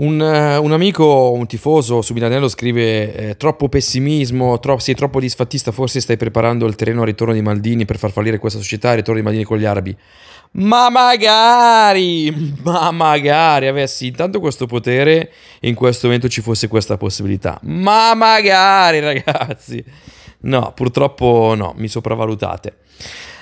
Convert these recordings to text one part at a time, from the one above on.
Un, eh, un, amico, un tifoso su Milanello scrive eh, troppo pessimismo, tro- sei troppo disfattista, forse stai preparando il terreno al ritorno di Maldini per far fallire questa società, il ritorno di Maldini con gli arabi. Ma magari, ma magari avessi intanto questo potere e in questo momento ci fosse questa possibilità. Ma magari ragazzi. No, purtroppo no, mi sopravvalutate.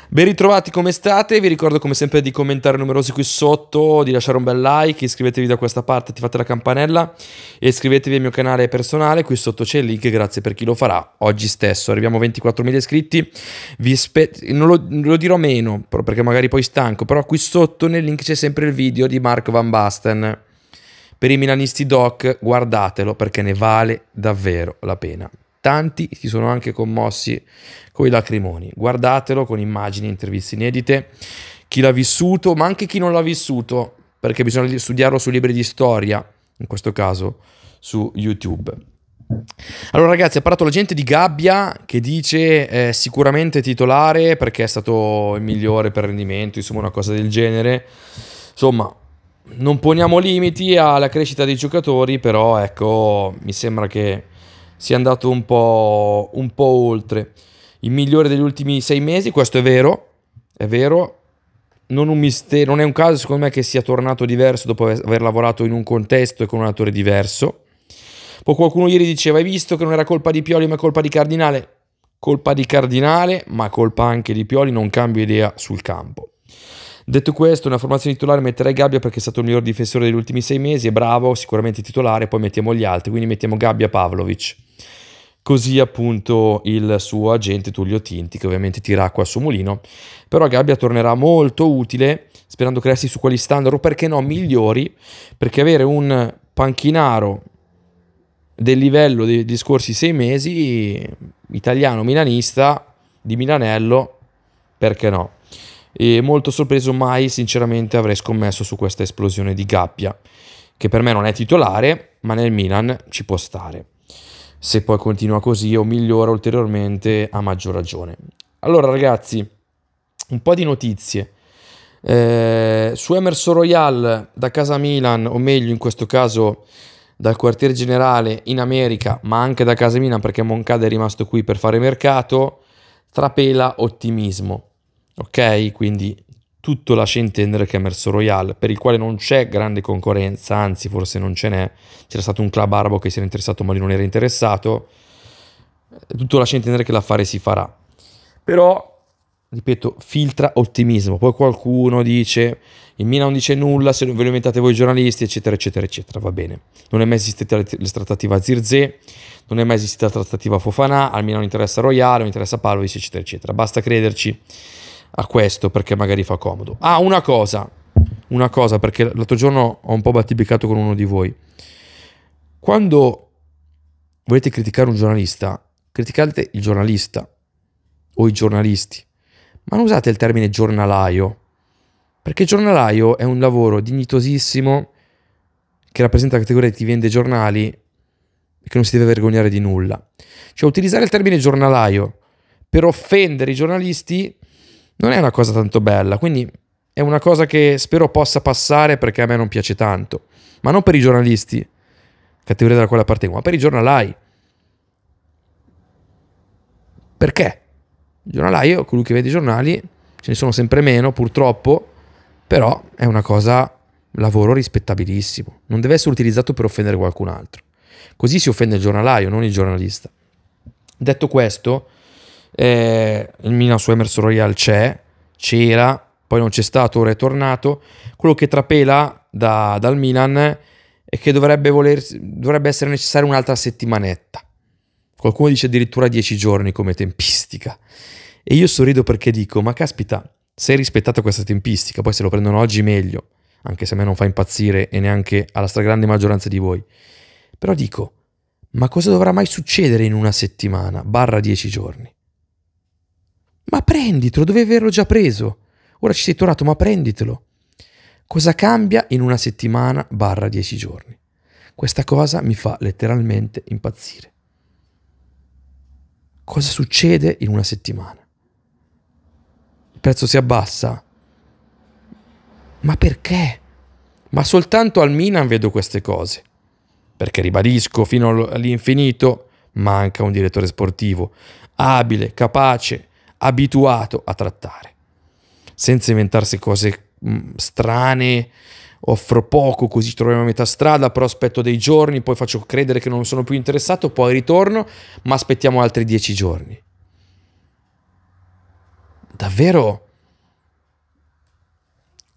Ben ritrovati, come state? Vi ricordo come sempre di commentare numerosi qui sotto, di lasciare un bel like, iscrivetevi da questa parte, attivate la campanella e iscrivetevi al mio canale personale, qui sotto c'è il link, grazie per chi lo farà oggi stesso. Arriviamo a 24.000 iscritti, vi non lo, lo, dirò meno perché magari poi stanco, però qui sotto nel link c'è sempre il video di Mark Van Basten. Per i milanisti doc guardatelo perché ne vale davvero la pena. Tanti si sono anche commossi con i lacrimoni. Guardatelo con immagini, interviste inedite. Chi l'ha vissuto, ma anche chi non l'ha vissuto, perché bisogna studiarlo su libri di storia, in questo caso su YouTube. Allora ragazzi, ha parlato la gente di Gabbia che dice eh, sicuramente titolare perché è stato il migliore per rendimento, insomma una cosa del genere. Insomma, non poniamo limiti alla crescita dei giocatori, però ecco, mi sembra che si è andato un po', un po' oltre. Il migliore degli ultimi sei mesi, questo è vero, è vero, non, un mistero, non è un caso secondo me che sia tornato diverso dopo aver lavorato in un contesto e con un attore diverso. Poi qualcuno ieri diceva, hai visto che non era colpa di Pioli ma colpa di Cardinale? Colpa di Cardinale, ma colpa anche di Pioli, non cambio idea sul campo. Detto questo, una formazione titolare metterei Gabbia perché è stato il miglior difensore degli ultimi sei mesi, è bravo, sicuramente titolare, poi mettiamo gli altri, quindi mettiamo Gabbia Pavlovic. Così appunto il suo agente Tullio Tinti, che ovviamente tira acqua al suo mulino, però Gabbia tornerà molto utile, sperando che resti su quali standard o perché no migliori, perché avere un panchinaro del livello dei, dei scorsi sei mesi, italiano milanista, di Milanello, perché no? E molto sorpreso mai sinceramente avrei scommesso su questa esplosione di Gabbia, che per me non è titolare, ma nel Milan ci può stare se poi continua così o migliora ulteriormente a maggior ragione. Allora ragazzi, un po' di notizie. Eh, su Emerson Royal da casa Milan, o meglio in questo caso dal quartier generale in America, ma anche da casa Milan perché Moncada è rimasto qui per fare mercato, trapela ottimismo. Ok, quindi tutto lascia intendere che è Merceau Royale, per il quale non c'è grande concorrenza, anzi forse non ce n'è, c'era stato un club arabo che si era interessato ma lui non era interessato, tutto lascia intendere che l'affare si farà. Però ripeto, filtra ottimismo. Poi qualcuno dice, il Mina non dice nulla, se non ve lo inventate voi giornalisti, eccetera, eccetera, eccetera, va bene. Non è mai esistita la trattativa Zirze, non è mai esistita la trattativa Fofana, al Mina non interessa Royale, non interessa Palovic, eccetera, eccetera. Basta crederci a questo perché magari fa comodo. Ah, una cosa, una cosa perché l'altro giorno ho un po' battibicato con uno di voi. Quando volete criticare un giornalista, criticate il giornalista o i giornalisti, ma non usate il termine giornalaio, perché giornalaio è un lavoro dignitosissimo che rappresenta la categoria di ti vende giornali e che non si deve vergognare di nulla. Cioè utilizzare il termine giornalaio per offendere i giornalisti non è una cosa tanto bella, quindi è una cosa che spero possa passare perché a me non piace tanto, ma non per i giornalisti, categoria dalla quale appartengo, ma per i giornalai. Perché? Il giornalaio, colui che vede i giornali, ce ne sono sempre meno purtroppo, però è una cosa, lavoro rispettabilissimo, non deve essere utilizzato per offendere qualcun altro. Così si offende il giornalaio, non il giornalista. Detto questo, eh, il Milan su Emerson Royal c'è, c'era, poi non c'è stato, ora è tornato. Quello che trapela da, dal Milan è che dovrebbe, voler, dovrebbe essere necessaria un'altra settimanetta. Qualcuno dice addirittura 10 giorni come tempistica. E io sorrido perché dico, ma caspita, se è rispettata questa tempistica, poi se lo prendono oggi meglio, anche se a me non fa impazzire e neanche alla stragrande maggioranza di voi. Però dico, ma cosa dovrà mai succedere in una settimana, barra 10 giorni? Ma prenditelo, dovevi averlo già preso. Ora ci sei tornato, ma prenditelo. Cosa cambia in una settimana barra dieci giorni? Questa cosa mi fa letteralmente impazzire. Cosa succede in una settimana? Il prezzo si abbassa? Ma perché? Ma soltanto al Milan vedo queste cose. Perché ribadisco, fino all'infinito manca un direttore sportivo abile, capace, abituato a trattare, senza inventarsi cose mh, strane, offro poco così troviamo a metà strada, però aspetto dei giorni, poi faccio credere che non sono più interessato, poi ritorno, ma aspettiamo altri dieci giorni. Davvero?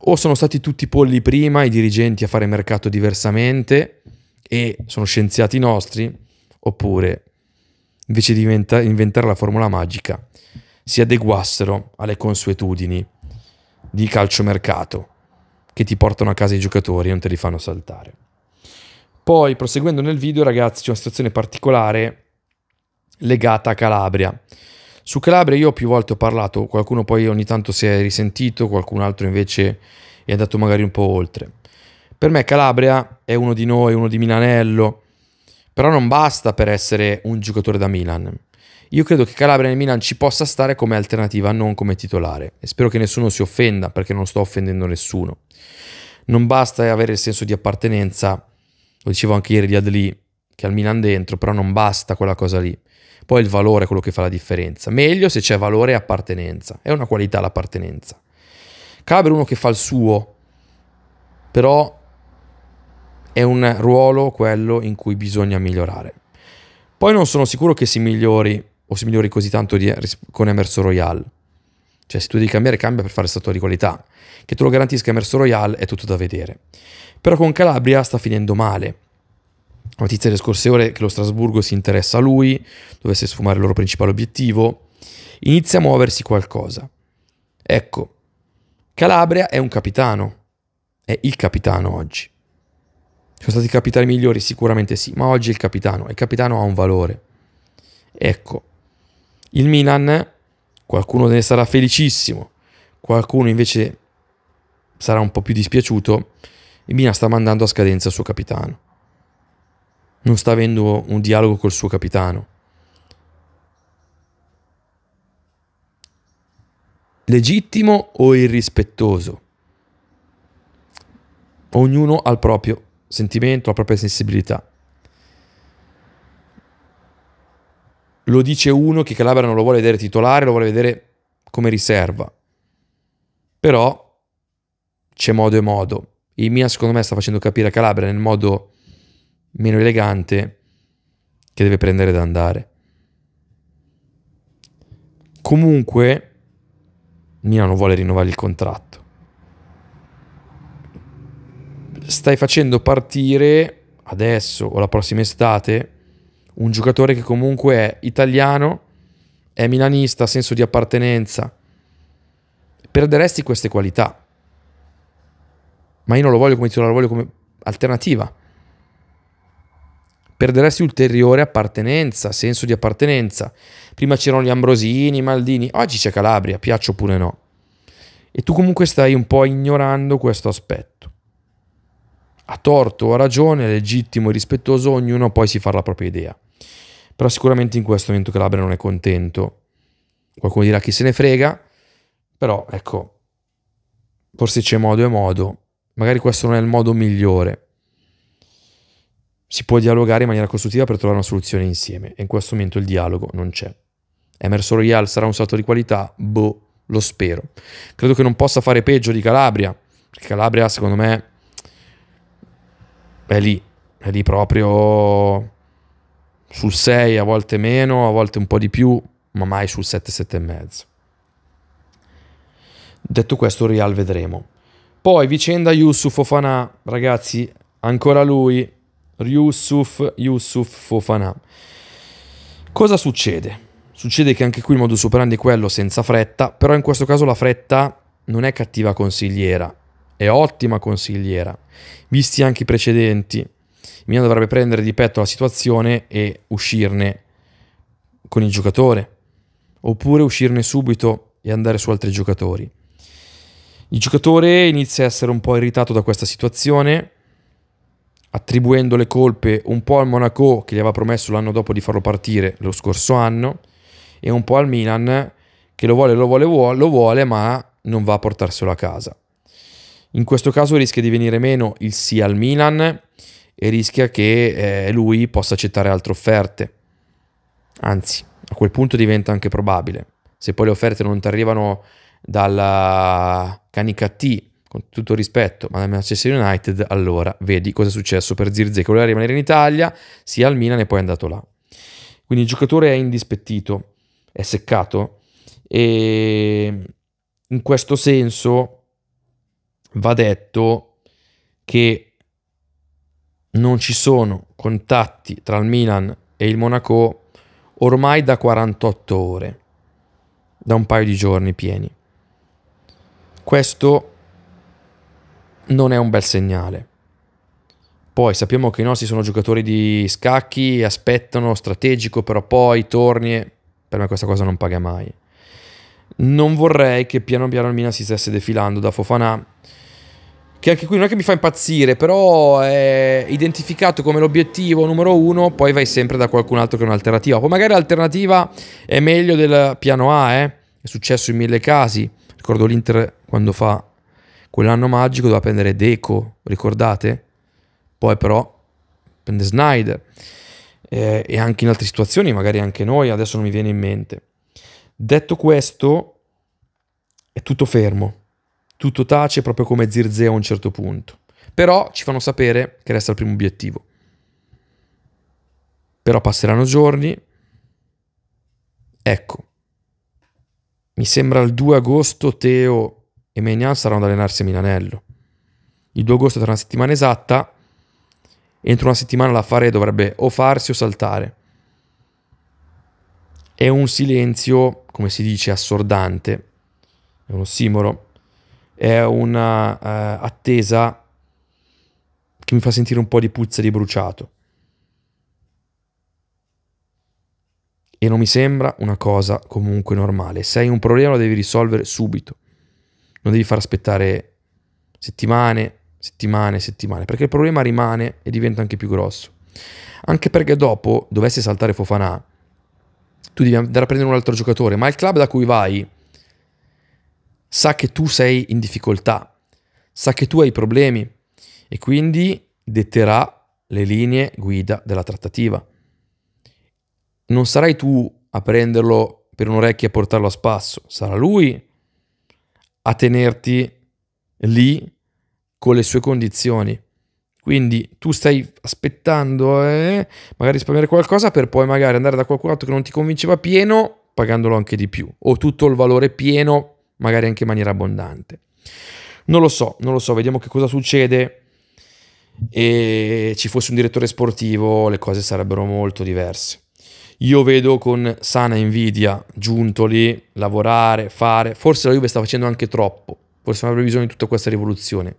O sono stati tutti polli prima, i dirigenti a fare mercato diversamente e sono scienziati nostri, oppure invece di inventare la formula magica si adeguassero alle consuetudini di calciomercato che ti portano a casa i giocatori e non te li fanno saltare. Poi, proseguendo nel video, ragazzi, c'è una situazione particolare legata a Calabria. Su Calabria io più volte ho parlato, qualcuno poi ogni tanto si è risentito, qualcun altro invece è andato magari un po' oltre. Per me Calabria è uno di noi, uno di Milanello, però non basta per essere un giocatore da Milan. Io credo che Calabria nel Milan ci possa stare come alternativa, non come titolare. E spero che nessuno si offenda, perché non sto offendendo nessuno. Non basta avere il senso di appartenenza, lo dicevo anche ieri di Adli, che al Milan dentro, però non basta quella cosa lì. Poi il valore è quello che fa la differenza. Meglio se c'è valore e appartenenza. È una qualità l'appartenenza. Calabria è uno che fa il suo, però è un ruolo quello in cui bisogna migliorare. Poi non sono sicuro che si migliori o se migliori così tanto di, con Emerson Royale. Cioè, se tu devi cambiare, cambia per fare stato di qualità. Che te lo garantisca Emerson Royale è tutto da vedere. Però con Calabria sta finendo male. Notizia delle scorse ore che lo Strasburgo si interessa a lui, dovesse sfumare il loro principale obiettivo. Inizia a muoversi qualcosa. Ecco, Calabria è un capitano. È il capitano oggi. Sono stati i capitani migliori? Sicuramente sì, ma oggi è il capitano. E il capitano ha un valore. Ecco, il Milan, qualcuno ne sarà felicissimo, qualcuno invece sarà un po' più dispiaciuto, il Milan sta mandando a scadenza il suo capitano. Non sta avendo un dialogo col suo capitano. Legittimo o irrispettoso? Ognuno ha il proprio sentimento, la propria sensibilità. lo dice uno che Calabria non lo vuole vedere titolare, lo vuole vedere come riserva. Però c'è modo e modo. Il Mia secondo me sta facendo capire a Calabria nel modo meno elegante che deve prendere da andare. Comunque Mia non vuole rinnovare il contratto. Stai facendo partire adesso o la prossima estate un giocatore che comunque è italiano, è milanista, ha senso di appartenenza. Perderesti queste qualità. Ma io non lo voglio come titolare, lo voglio come alternativa. Perderesti ulteriore appartenenza, senso di appartenenza. Prima c'erano gli Ambrosini, i Maldini, oggi c'è Calabria, piaccio oppure no. E tu comunque stai un po' ignorando questo aspetto. A torto o a ragione, legittimo e rispettoso, ognuno poi si fa la propria idea. Però sicuramente in questo momento Calabria non è contento. Qualcuno dirà chi se ne frega, però ecco, forse c'è modo e modo. Magari questo non è il modo migliore. Si può dialogare in maniera costruttiva per trovare una soluzione insieme e in questo momento il dialogo non c'è. Emerson Royal sarà un salto di qualità? Boh, lo spero. Credo che non possa fare peggio di Calabria, perché Calabria secondo me è lì, è lì proprio sul 6 a volte meno, a volte un po' di più, ma mai sul 7, 7,5. Detto questo, Real vedremo. Poi vicenda Yusuf Fofana, ragazzi, ancora lui, Yusuf, Yusuf Fofana. Cosa succede? Succede che anche qui il modus operandi è quello senza fretta, però in questo caso la fretta non è cattiva consigliera, è ottima consigliera, visti anche i precedenti. Milan dovrebbe prendere di petto la situazione e uscirne con il giocatore, oppure uscirne subito e andare su altri giocatori. Il giocatore inizia a essere un po' irritato da questa situazione, attribuendo le colpe un po' al Monaco che gli aveva promesso l'anno dopo di farlo partire lo scorso anno, e un po' al Milan che lo vuole, lo vuole, lo vuole, ma non va a portarselo a casa. In questo caso rischia di venire meno il sì al Milan e rischia che eh, lui possa accettare altre offerte. Anzi, a quel punto diventa anche probabile. Se poi le offerte non ti arrivano dalla Canicattì, con tutto rispetto, ma dal Manchester United, allora vedi cosa è successo per Zirze, che voleva rimanere in Italia, sia al Milan e poi è andato là. Quindi il giocatore è indispettito, è seccato e in questo senso va detto che non ci sono contatti tra il Milan e il Monaco ormai da 48 ore, da un paio di giorni pieni. Questo non è un bel segnale. Poi sappiamo che i nostri sono giocatori di scacchi, aspettano strategico, però poi torni e per me questa cosa non paga mai. Non vorrei che piano piano il Milan si stesse defilando da Fofanà che anche qui non è che mi fa impazzire, però è identificato come l'obiettivo numero uno, poi vai sempre da qualcun altro che è un'alternativa. Poi magari l'alternativa è meglio del piano A, eh? è successo in mille casi. Ricordo l'Inter quando fa quell'anno magico doveva prendere Deco, ricordate? Poi però prende Snyder eh, e anche in altre situazioni, magari anche noi, adesso non mi viene in mente. Detto questo, è tutto fermo tutto tace proprio come Zirzeo a un certo punto. Però ci fanno sapere che resta il primo obiettivo. Però passeranno giorni. Ecco. Mi sembra il 2 agosto Teo e Menian saranno ad allenarsi a Milanello. Il 2 agosto tra una settimana esatta. Entro una settimana la fare dovrebbe o farsi o saltare. È un silenzio, come si dice, assordante. È uno ossimoro è una uh, attesa che mi fa sentire un po' di puzza di bruciato. E non mi sembra una cosa comunque normale. Se hai un problema lo devi risolvere subito. Non devi far aspettare settimane, settimane, settimane, perché il problema rimane e diventa anche più grosso. Anche perché dopo dovessi saltare Fofanà, tu devi andare a prendere un altro giocatore, ma il club da cui vai sa che tu sei in difficoltà, sa che tu hai problemi e quindi detterà le linee guida della trattativa. Non sarai tu a prenderlo per un orecchio e a portarlo a spasso, sarà lui a tenerti lì con le sue condizioni. Quindi tu stai aspettando eh, magari risparmiare qualcosa per poi magari andare da qualcun altro che non ti convinceva pieno pagandolo anche di più o tutto il valore pieno magari anche in maniera abbondante. Non lo so, non lo so, vediamo che cosa succede. E ci fosse un direttore sportivo, le cose sarebbero molto diverse. Io vedo con sana invidia giunto lì, lavorare, fare. Forse la Juve sta facendo anche troppo. Forse non avrebbe bisogno di tutta questa rivoluzione.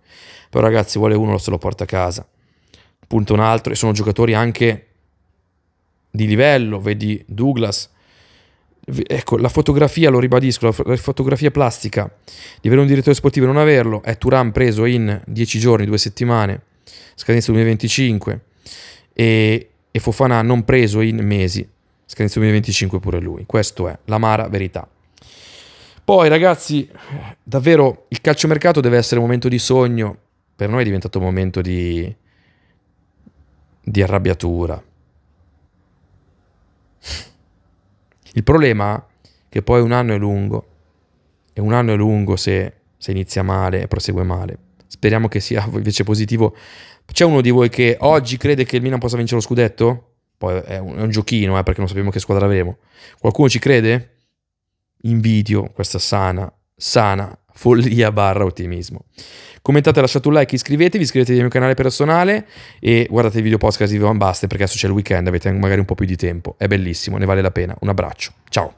Però ragazzi, vuole uno, se lo porta a casa. Punto un altro. E sono giocatori anche di livello. Vedi Douglas, ecco, la fotografia, lo ribadisco, la, la, fotografia plastica di avere un direttore sportivo e non averlo è Turan preso in 10 giorni, 2 settimane, scadenza 2025, e, e Fofana non preso in mesi, scadenza 2025 pure lui. Questo è l'amara verità. Poi ragazzi, davvero il calciomercato deve essere un momento di sogno, per noi è diventato un momento di, di arrabbiatura. Il problema è che poi un anno è lungo e un anno è lungo se, se inizia male e prosegue male. Speriamo che sia invece positivo. C'è uno di voi che oggi crede che il Milan possa vincere lo scudetto? Poi è un, è un giochino, eh, perché non sappiamo che squadra avremo. Qualcuno ci crede? Invidio questa sana, sana follia barra ottimismo. Commentate, lasciate un like, iscrivetevi, iscrivetevi al mio canale personale e guardate i video podcast di Van Basten perché adesso c'è il weekend, avete magari un po' più di tempo. È bellissimo, ne vale la pena. Un abbraccio, ciao!